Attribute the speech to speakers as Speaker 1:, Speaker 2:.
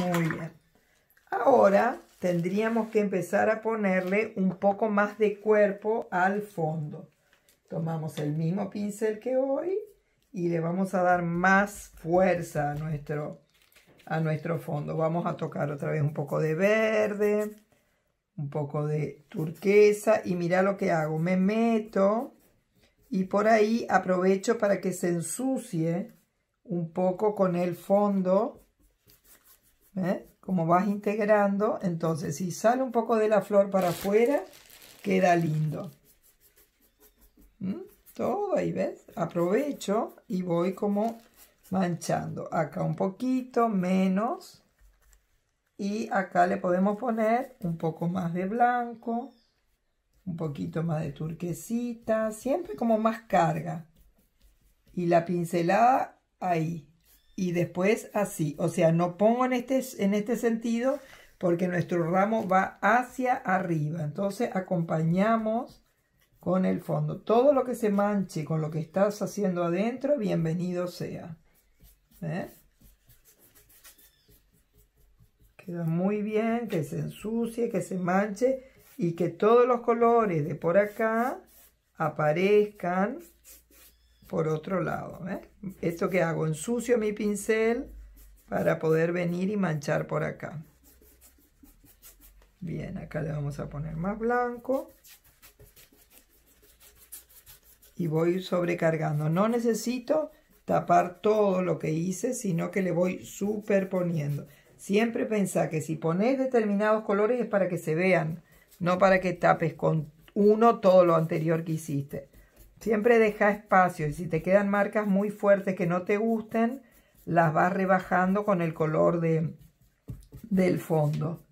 Speaker 1: Muy bien. Ahora tendríamos que empezar a ponerle un poco más de cuerpo al fondo. Tomamos el mismo pincel que hoy y le vamos a dar más fuerza a nuestro, a nuestro fondo. Vamos a tocar otra vez un poco de verde, un poco de turquesa y mira lo que hago. Me meto y por ahí aprovecho para que se ensucie un poco con el fondo ¿eh? Como vas integrando, entonces si sale un poco de la flor para afuera, queda lindo. ¿Mm? Todo ahí, ¿ves? Aprovecho y voy como manchando. Acá un poquito, menos. Y acá le podemos poner un poco más de blanco, un poquito más de turquesita, siempre como más carga. Y la pincelada ahí, y después así. O sea, no pongo en este, en este sentido porque nuestro ramo va hacia arriba. Entonces acompañamos con el fondo. Todo lo que se manche con lo que estás haciendo adentro, bienvenido sea. ¿Eh? Queda muy bien, que se ensucie, que se manche y que todos los colores de por acá aparezcan por otro lado. ¿eh? Esto que hago, ensucio mi pincel para poder venir y manchar por acá. Bien, acá le vamos a poner más blanco. Y voy sobrecargando. No necesito tapar todo lo que hice, sino que le voy superponiendo. Siempre pensá que si pones determinados colores es para que se vean, no para que tapes con uno todo lo anterior que hiciste. Siempre deja espacio y si te quedan marcas muy fuertes que no te gusten, las vas rebajando con el color del fondo.